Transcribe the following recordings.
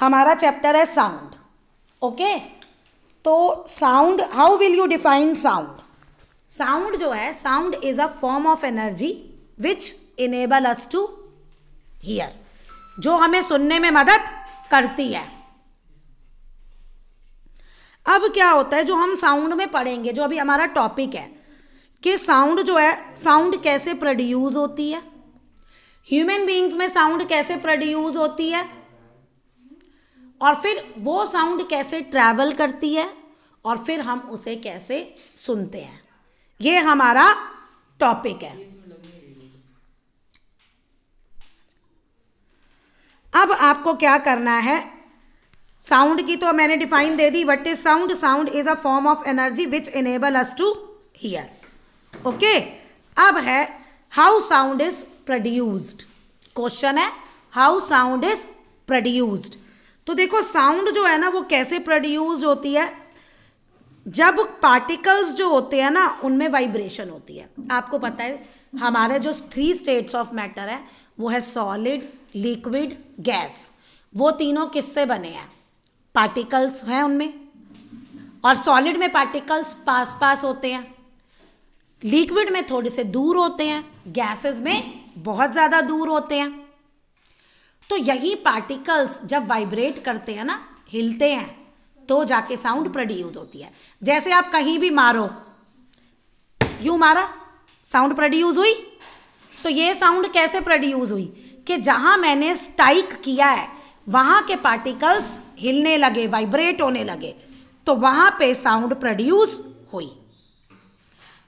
हमारा चैप्टर है sound okay तो sound how will you define sound sound जो है sound is a form of energy which enable us to hear जो हमें सुनने में मदद करती है अब क्या होता है जो हम साउंड में पढ़ेंगे जो अभी हमारा टॉपिक है कि साउंड जो है साउंड कैसे प्रोड्यूस होती है ह्यूमन बींग्स में साउंड कैसे प्रोड्यूस होती है और फिर वो साउंड कैसे ट्रैवल करती है और फिर हम उसे कैसे सुनते हैं ये हमारा टॉपिक है अब आपको क्या करना है साउंड की तो मैंने डिफाइन दे दी what is sound sound is a form of energy which enable us to hear okay अब है how sound is produced question है हाउ साउंड इज प्रोड्यूस्ड तो देखो साउंड जो है ना वो कैसे प्रोड्यूस होती है जब पार्टिकल्स जो होते हैं ना उनमें वाइब्रेशन होती है आपको पता है हमारे जो थ्री स्टेट्स ऑफ मैटर है वो है सॉलिड लिक्विड गैस वो तीनों किससे बने हैं पार्टिकल्स हैं उनमें और सॉलिड में पार्टिकल्स पास पास होते हैं लिक्विड में थोड़े से दूर होते हैं गैसेस में बहुत ज़्यादा दूर होते हैं तो यही पार्टिकल्स जब वाइब्रेट करते हैं ना हिलते हैं तो जाके साउंड प्रोड्यूस होती है जैसे आप कहीं भी मारो यू मारा साउंड प्रोड्यूस हुई तो ये साउंड कैसे प्रोड्यूस हुई कि जहां मैंने स्टाइक किया है वहां के पार्टिकल्स हिलने लगे वाइब्रेट होने लगे तो वहां पे साउंड प्रोड्यूस हुई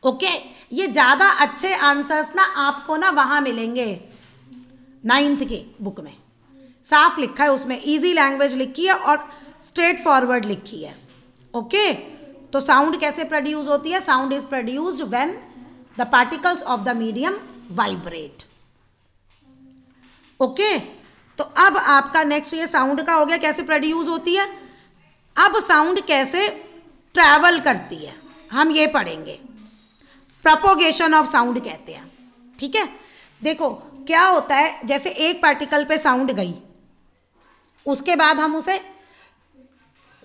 ओके ये ज़्यादा अच्छे आंसर्स ना आपको ना वहां मिलेंगे नाइन्थ के बुक में साफ लिखा है उसमें इजी लैंग्वेज लिखी है और स्ट्रेट फॉरवर्ड लिखी है ओके तो साउंड कैसे प्रोड्यूस होती है sound is produced when the particles of the medium vibrate okay तो अब आपका नेक्स्ट ये साउंड का हो गया कैसे प्रोड्यूस होती है अब साउंड कैसे ट्रैवल करती है हम ये पढ़ेंगे प्रपोगेशन ऑफ साउंड कहते हैं ठीक है देखो क्या होता है जैसे एक पार्टिकल पे साउंड गई उसके बाद हम उसे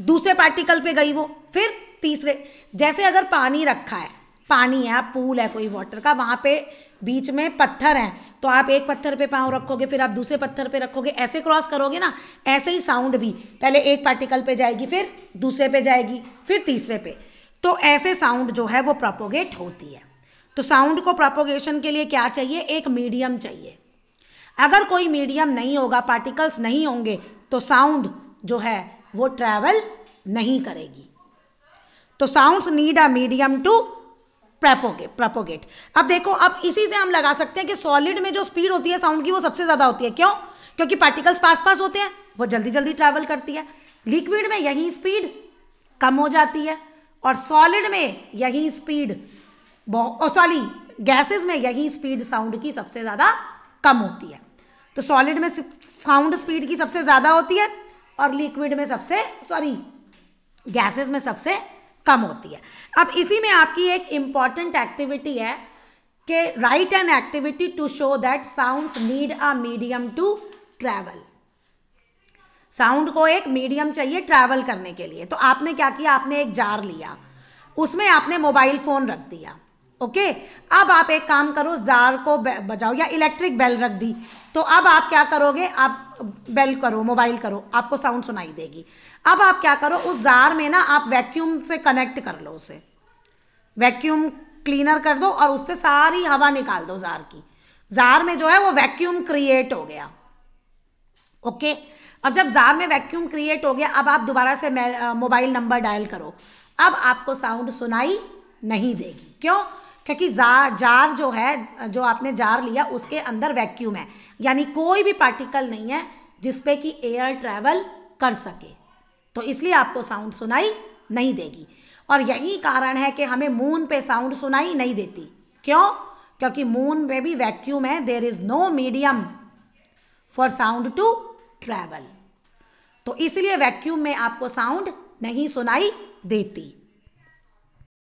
दूसरे पार्टिकल पे गई वो फिर तीसरे जैसे अगर पानी रखा है पानी है पूल है कोई वाटर का वहाँ पे बीच में पत्थर है तो आप एक पत्थर पे पाँव रखोगे फिर आप दूसरे पत्थर पे रखोगे ऐसे क्रॉस करोगे ना ऐसे ही साउंड भी पहले एक पार्टिकल पे जाएगी फिर दूसरे पे जाएगी फिर तीसरे पे तो ऐसे साउंड जो है वो प्रोपोगेट होती है तो साउंड को प्रोपोगेशन के लिए क्या चाहिए एक मीडियम चाहिए अगर कोई मीडियम नहीं होगा पार्टिकल्स नहीं होंगे तो साउंड जो है वो ट्रैवल नहीं करेगी तो sounds need a medium to propagate propagate अब देखो अब इसी से हम लगा सकते हैं कि सॉलिड में जो स्पीड होती है साउंड की वो सबसे ज़्यादा होती है क्यों क्योंकि पार्टिकल्स पास पास होते हैं वो जल्दी जल्दी ट्रैवल करती है लिक्विड में यही स्पीड कम हो जाती है और सॉलिड में यही स्पीड सॉरी गैसेस में यही स्पीड साउंड की सबसे ज़्यादा कम होती है तो सॉलिड में साउंड स्पीड की सबसे ज़्यादा होती है और लिक्विड में सबसे सॉरी गैसेस में सबसे कम होती है अब इसी में आपकी एक इम्पॉर्टेंट एक्टिविटी है कि write an activity to show that sounds need a medium to travel sound को एक मीडियम चाहिए ट्रैवल करने के लिए तो आपने क्या किया आपने एक जार लिया उसमें आपने मोबाइल फ़ोन रख दिया ओके अब आप एक काम करो जार को बजाओ या इलेक्ट्रिक बेल रख दी तो अब आप क्या करोगे आप बेल करो मोबाइल करो आपको साउंड सुनाई देगी अब आप क्या करो उस जार में ना आप वैक्यूम से कनेक्ट कर लो उसे वैक्यूम क्लीनर कर दो और उससे सारी हवा निकाल दो जार की जार में जो है वो वैक्यूम क्रिएट हो गया ओके अब जब जार में वैक्यूम क्रिएट हो गया अब आप दोबारा से मोबाइल नंबर डायल करो अब आपको साउंड सुनाई नहीं देगी क्यों क्योंकि जा जार जो है जो आपने जार लिया उसके अंदर वैक्यूम है यानी कोई भी पार्टिकल नहीं है जिसपे कि एयर ट्रैवल कर सके तो इसलिए आपको साउंड सुनाई नहीं देगी और यही कारण है कि हमें मून पे साउंड सुनाई नहीं देती क्यों क्योंकि मून में भी वैक्यूम है there is no medium for sound to travel तो इसलिए वैक्यूम में आपको साउंड नहीं सुनाई देती